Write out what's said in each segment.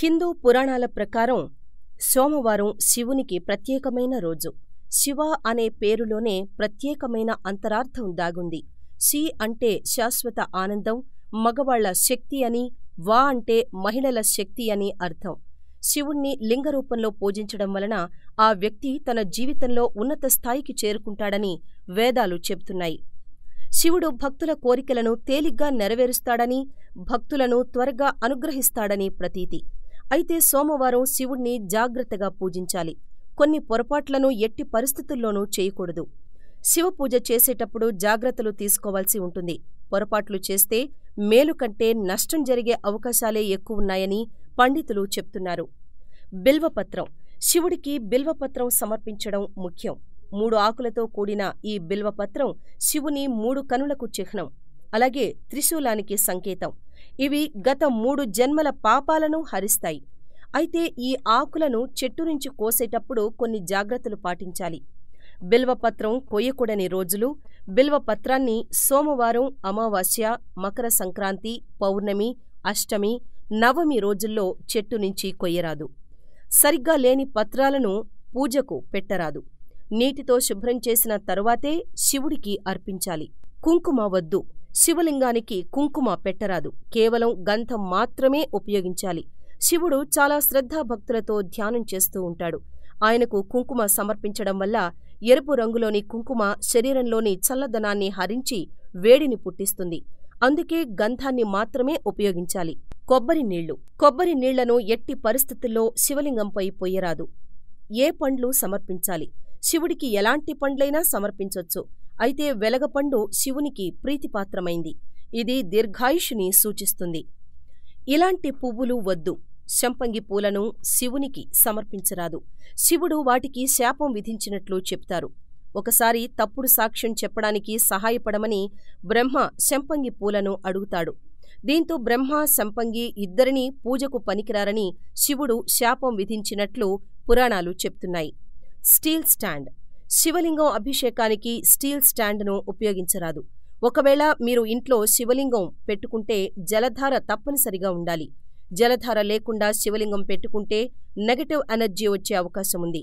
హిందూ పురాణాల ప్రకారం సోమవారం శివునికి ప్రత్యేకమైన రోజు శివ అనే పేరులోనే ప్రత్యేకమైన అంతరార్థం దాగుంది శి అంటే శాశ్వత ఆనందం మగవాళ్ల శక్తి అని వా అంటే మహిళల శక్తి అని అర్థం శివుణ్ణి లింగరూపంలో పూజించడం వలన ఆ వ్యక్తి తన జీవితంలో ఉన్నత స్థాయికి చేరుకుంటాడని వేదాలు చెబుతున్నాయి శివుడు భక్తుల కోరికలను తేలిగ్గా నెరవేరుస్తాడని భక్తులను త్వరగా అనుగ్రహిస్తాడని ప్రతీతి అయితే సోమవారం శివుణ్ణి జాగ్రత్తగా పూజించాలి కొన్ని పొరపాట్లను ఎట్టి పరిస్థితుల్లోనూ చేయకూడదు శివపూజ చేసేటప్పుడు జాగ్రత్తలు తీసుకోవాల్సి ఉంటుంది పొరపాట్లు చేస్తే మేలు కంటే నష్టం జరిగే అవకాశాలే ఎక్కువున్నాయని పండితులు చెప్తున్నారు బిల్వపత్రం శివుడికి బిల్వపత్రం సమర్పించడం ముఖ్యం మూడు ఆకులతో కూడిన ఈ బిల్వపత్రం శివుని మూడు కనులకు చిహ్నం అలాగే త్రిశూలానికి సంకేతం ఇవి గత మూడు జన్మల పాపాలను హరిస్తాయి అయితే ఈ ఆకులను చెట్టు నుంచి కోసేటప్పుడు కొన్ని జాగ్రత్తలు పాటించాలి బిల్వపత్రం కొయ్యకూడని రోజులు బిల్వపత్రాన్ని సోమవారం అమావాస్య మకర సంక్రాంతి పౌర్ణమి అష్టమి నవమి రోజుల్లో చెట్టు నుంచి కొయ్యరాదు సరిగ్గా లేని పత్రాలను పూజకు పెట్టరాదు నీటితో శుభ్రం చేసిన తరువాతే శివుడికి అర్పించాలి కుంకుమ వద్దు శివలింగానికి కుంకుమ పెట్టరాదు కేవలం గంధం మాత్రమే ఉపయోగించాలి శివుడు చాలా శ్రద్ధాభక్తులతో ధ్యానం చేస్తూ ఉంటాడు ఆయనకు కుంకుమ సమర్పించడం వల్ల ఎరుపు రంగులోని కుంకుమ శరీరంలోని చల్లదనాన్ని హరించి వేడిని పుట్టిస్తుంది అందుకే గంధాన్ని మాత్రమే ఉపయోగించాలి కొబ్బరి నీళ్లు కొబ్బరి నీళ్లను ఎట్టి పరిస్థితుల్లో శివలింగంపై పొయ్యరాదు ఏ పండ్లు సమర్పించాలి శివుడికి ఎలాంటి పండ్లైనా సమర్పించొచ్చు అయితే వెలగపండు శివునికి ప్రీతిపాత్రమైంది ఇది దీర్ఘాయుషుని సూచిస్తుంది ఇలాంటి పువ్వులు వద్దు శంపంగి పూలను శివునికి సమర్పించరాదు శివుడు వాటికి శాపం విధించినట్లు చెప్తారు ఒకసారి తప్పుడు సాక్ష్యం చెప్పడానికి సహాయపడమని బ్రహ్మ శంపంగి పూలను అడుగుతాడు దీంతో బ్రహ్మ శంపంగి ఇద్దరినీ పూజకు పనికిరారని శివుడు శాపం విధించినట్లు పురాణాలు చెప్తున్నాయి స్టీల్ స్టాండ్ శివలింగం అభిషేకానికి స్టీల్ స్టాండ్ను ఉపయోగించరాదు ఒకవేళ మీరు ఇంట్లో శివలింగం పెట్టుకుంటే జలధార తప్పనిసరిగా ఉండాలి జలధార లేకుండా శివలింగం పెట్టుకుంటే నెగటివ్ ఎనర్జీ వచ్చే అవకాశం ఉంది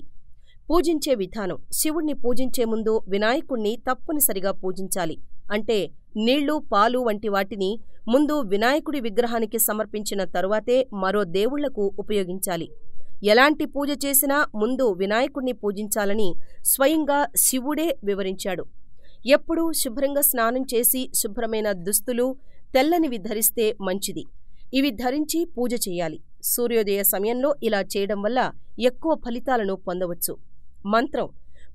పూజించే విధానం శివుణ్ణి పూజించే ముందు వినాయకుణ్ణి తప్పనిసరిగా పూజించాలి అంటే నీళ్లు పాలు వంటి వాటిని ముందు వినాయకుడి విగ్రహానికి సమర్పించిన తరువాతే మరో దేవుళ్లకు ఉపయోగించాలి ఎలాంటి పూజ చేసినా ముందు వినాయకుణ్ణి పూజించాలని స్వయంగా శివుడే వివరించాడు ఎప్పుడూ శుభ్రంగా స్నానం చేసి శుభ్రమైన దుస్తులు తెల్లనివి ధరిస్తే మంచిది ఇవి ధరించి పూజ చేయాలి సూర్యోదయ సమయంలో ఇలా చేయడం వల్ల ఎక్కువ ఫలితాలను పొందవచ్చు మంత్రం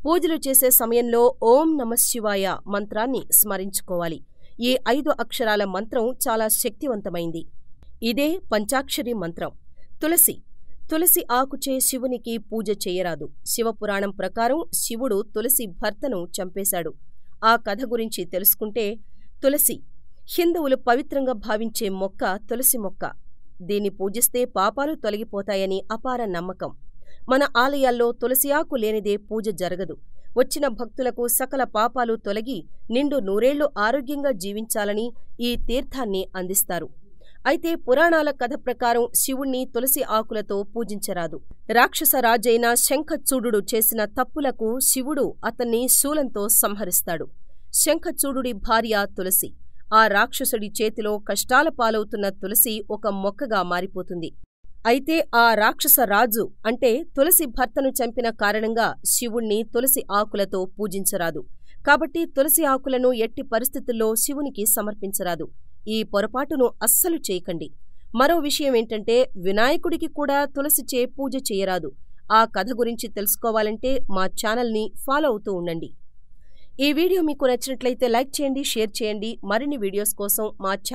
పూజలు చేసే సమయంలో ఓం నమశివాయ మంత్రాన్ని స్మరించుకోవాలి ఈ ఐదు అక్షరాల మంత్రం చాలా శక్తివంతమైంది ఇదే పంచాక్షరి మంత్రం తులసి తులసి ఆకుచే శివునికి పూజ చేయరాదు శివపురాణం ప్రకారం శివుడు తులసి భర్తను చంపేశాడు ఆ కథ గురించి తెలుసుకుంటే తులసి హిందువులు పవిత్రంగా భావించే మొక్క తులసి మొక్క దీన్ని పూజిస్తే పాపాలు తొలగిపోతాయని అపార నమ్మకం మన ఆలయాల్లో తులసి ఆకు లేనిదే పూజ జరగదు వచ్చిన భక్తులకు సకల పాపాలు తొలగి నిండు నూరేళ్లు ఆరోగ్యంగా జీవించాలని ఈ తీర్థాన్ని అందిస్తారు అయితే పురాణాల కథ ప్రకారం శివుణ్ణి తులసి ఆకులతో పూజించరాదు రాక్షస రాజైన శంఖచూడు చేసిన తప్పులకు శివుడు అతన్ని శూలంతో సంహరిస్తాడు శంఖచూడుడి భార్య తులసి ఆ రాక్షసుడి చేతిలో కష్టాల పాలవుతున్న తులసి ఒక మొక్కగా మారిపోతుంది అయితే ఆ రాక్షస రాజు అంటే తులసి భర్తను చంపిన కారణంగా శివుణ్ణి తులసి ఆకులతో పూజించరాదు కాబట్టి తులసి ఆకులను ఎట్టి పరిస్థితుల్లో శివునికి సమర్పించరాదు ఈ పొరపాటును అస్సలు చేయకండి మరో విషయం ఏంటంటే వినాయకుడికి కూడా తులసిచే పూజ చేయరాదు ఆ కథ గురించి తెలుసుకోవాలంటే మా ఛానల్ని ఫాలో అవుతూ ఉండండి ఈ వీడియో మీకు నచ్చినట్లయితే లైక్ చేయండి షేర్ చేయండి మరిన్ని వీడియోస్ కోసం మా